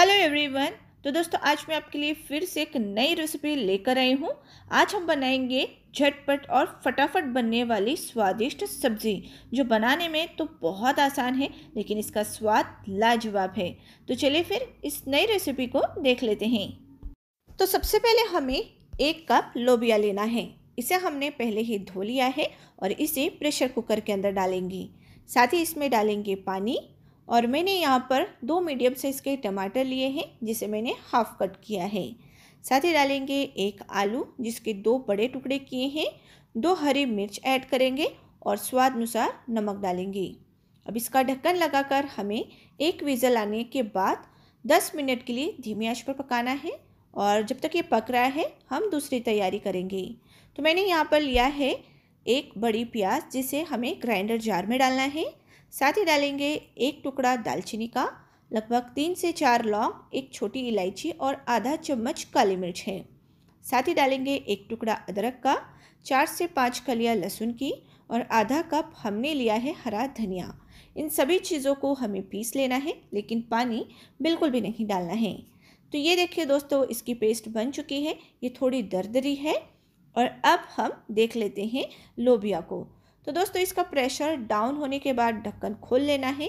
hello everyone तो दोस्तों आज मैं आपके लिए फिर से एक नई रेसिपी लेकर आई हूँ आज हम बनाएंगे झटपट और फटाफट बनने वाली स्वादिष्ट सब्जी जो बनाने में तो बहुत आसान है लेकिन इसका स्वाद लाजवाब है तो चलिए फिर इस नई रेसिपी को देख लेते हैं तो सबसे पहले हमें एक कप लोबिया लेना है इसे हमने पहले ही धो लिया है और इसे प्रेशर कुकर के अंदर डालेंगे साथ ही इसमें डालेंगे पानी और मैंने यहाँ पर दो मीडियम साइज़ के टमाटर लिए हैं जिसे मैंने हाफ कट किया है साथ ही डालेंगे एक आलू जिसके दो बड़े टुकड़े किए हैं दो हरी मिर्च ऐड करेंगे और स्वाद अनुसार नमक डालेंगे अब इसका ढक्कन लगाकर हमें एक विज़ल आने के बाद दस मिनट के लिए धीमी आंच पर पकाना है और जब तक ये पक रहा है हम दूसरी तैयारी करेंगे तो मैंने यहाँ पर लिया है एक बड़ी प्याज जिसे हमें ग्राइंडर जार में डालना है साथ ही डालेंगे एक टुकड़ा दालचीनी का लगभग तीन से चार लौंग एक छोटी इलायची और आधा चम्मच काली मिर्च है साथ ही डालेंगे एक टुकड़ा अदरक का चार से पाँच कलिया लहसुन की और आधा कप हमने लिया है हरा धनिया इन सभी चीज़ों को हमें पीस लेना है लेकिन पानी बिल्कुल भी नहीं डालना है तो ये देखिए दोस्तों इसकी पेस्ट बन चुकी है ये थोड़ी दरदरी है और अब हम देख लेते हैं लोबिया को तो दोस्तों इसका प्रेशर डाउन होने के बाद ढक्कन खोल लेना है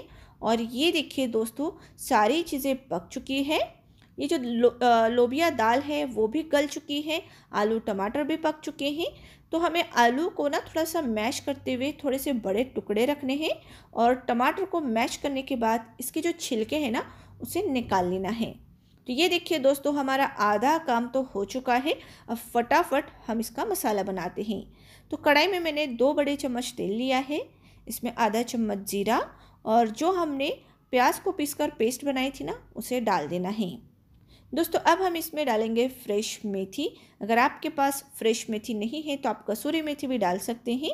और ये देखिए दोस्तों सारी चीज़ें पक चुकी हैं ये जो लो, आ, लोबिया दाल है वो भी गल चुकी है आलू टमाटर भी पक चुके हैं तो हमें आलू को ना थोड़ा सा मैश करते हुए थोड़े से बड़े टुकड़े रखने हैं और टमाटर को मैश करने के बाद इसके जो छिलके हैं ना उसे निकाल लेना है तो ये देखिए दोस्तों हमारा आधा काम तो हो चुका है अब फटाफट हम इसका मसाला बनाते हैं तो कढ़ाई में मैंने दो बड़े चम्मच तेल लिया है इसमें आधा चम्मच जीरा और जो हमने प्याज को पीसकर पेस्ट बनाई थी ना उसे डाल देना है दोस्तों अब हम इसमें डालेंगे फ्रेश मेथी अगर आपके पास फ्रेश मेथी नहीं है तो आप कसूरी मेथी भी डाल सकते हैं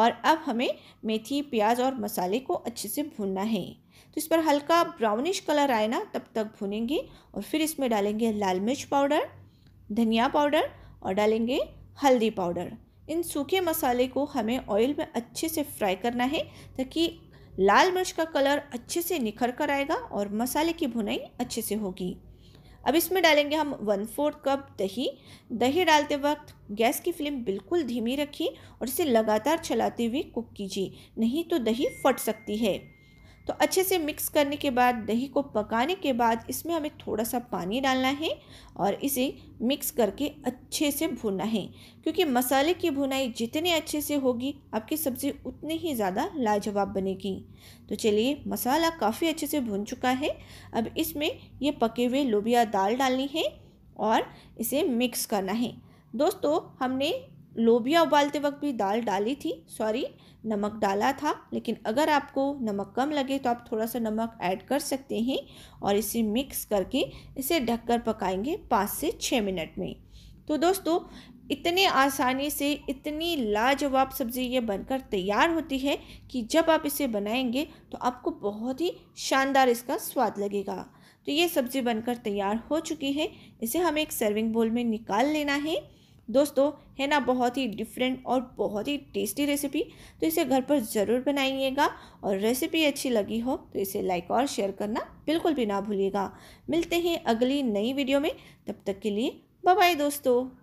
और अब हमें मेथी प्याज और मसाले को अच्छे से भूनना है तो इस पर हल्का ब्राउनिश कलर आए ना तब तक भूनेंगे और फिर इसमें डालेंगे लाल मिर्च पाउडर धनिया पाउडर और डालेंगे हल्दी पाउडर इन सूखे मसाले को हमें ऑयल में अच्छे से फ्राई करना है ताकि लाल मिर्च का कलर अच्छे से निखर कर आएगा और मसाले की भुनाई अच्छे से होगी अब इसमें डालेंगे हम वन फोर्थ कप दही दही डालते वक्त गैस की फ्लेम बिल्कुल धीमी रखिए और इसे लगातार चलाते हुए कुक कीजिए नहीं तो दही फट सकती है तो अच्छे से मिक्स करने के बाद दही को पकाने के बाद इसमें हमें थोड़ा सा पानी डालना है और इसे मिक्स करके अच्छे से भुनना है क्योंकि मसाले की भुनाई जितनी अच्छे से होगी आपकी सब्ज़ी उतनी ही ज़्यादा लाजवाब बनेगी तो चलिए मसाला काफ़ी अच्छे से भुन चुका है अब इसमें ये पके हुए लोबिया दाल डालनी है और इसे मिक्स करना है दोस्तों हमने लोबिया उबालते वक्त भी दाल डाली थी सॉरी नमक डाला था लेकिन अगर आपको नमक कम लगे तो आप थोड़ा सा नमक ऐड कर सकते हैं और इसे मिक्स करके इसे ढककर पकाएंगे पाँच से छः मिनट में तो दोस्तों इतने आसानी से इतनी लाजवाब सब्ज़ी ये बनकर तैयार होती है कि जब आप इसे बनाएंगे तो आपको बहुत ही शानदार इसका स्वाद लगेगा तो ये सब्ज़ी बनकर तैयार हो चुकी है इसे हमें एक सर्विंग बोल में निकाल लेना है दोस्तों है ना बहुत ही डिफरेंट और बहुत ही टेस्टी रेसिपी तो इसे घर पर ज़रूर बनाइएगा और रेसिपी अच्छी लगी हो तो इसे लाइक और शेयर करना बिल्कुल भी ना भूलिएगा मिलते हैं अगली नई वीडियो में तब तक के लिए बाय बाय दोस्तों